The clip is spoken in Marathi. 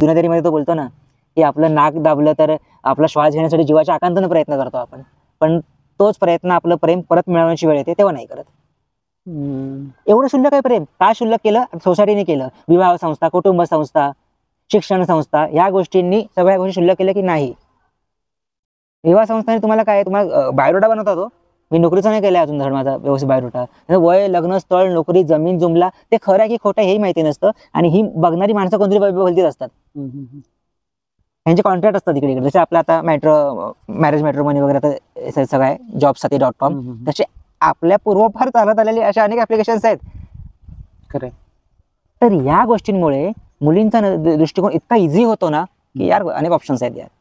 दुनियादारीमध्ये तो बोलतो ना की आपलं नाक दाबलं तर आपला श्वास घेण्यासाठी जीवाच्या आकांतानं प्रयत्न करतो आपण पण तोच प्रयत्न आपलं प्रेम परत मिळवण्याची वेळ येते तेव्हा नाही करत एवढं शुल्लक आहे प्रेम का शुल्लक केलं सोसायटीने केलं विवाह संस्था कुटुंब संस्था शिक्षण संस्था या गोष्टींनी सगळ्या गोष्टी शुल्लक केलं की नाही विवाह संस्थाने तुम्हाला काय तुम्हाला बायोडोटा बनवता मी नोकरीचा नाही केला अजून धड माझा व्यवस्थित बायोडोटा म्हणजे वय लग्न स्थळ नोकरी जमीन जुमला ते खरं की खोटं हे माहिती नसतं आणि ही बघणारी माणसं कोणतरी बोलतीच असतात यांचे कॉन्ट्रॅक्ट असतात इकडे इकडे जसे आपलं आता मॅट्रो मॅरेज मनी वगैरे आता सगळं आहे जॉबसाठी डॉट कॉम तसे आपल्या पूर्वफार चालत आलेले अशा अनेक ऍप्लिकेशन्स आहेत खरं तर या गोष्टींमुळे मुलींचा दृष्टिकोन इतका इझी होतो ना की यार अनेक ऑप्शन्स आहेत यार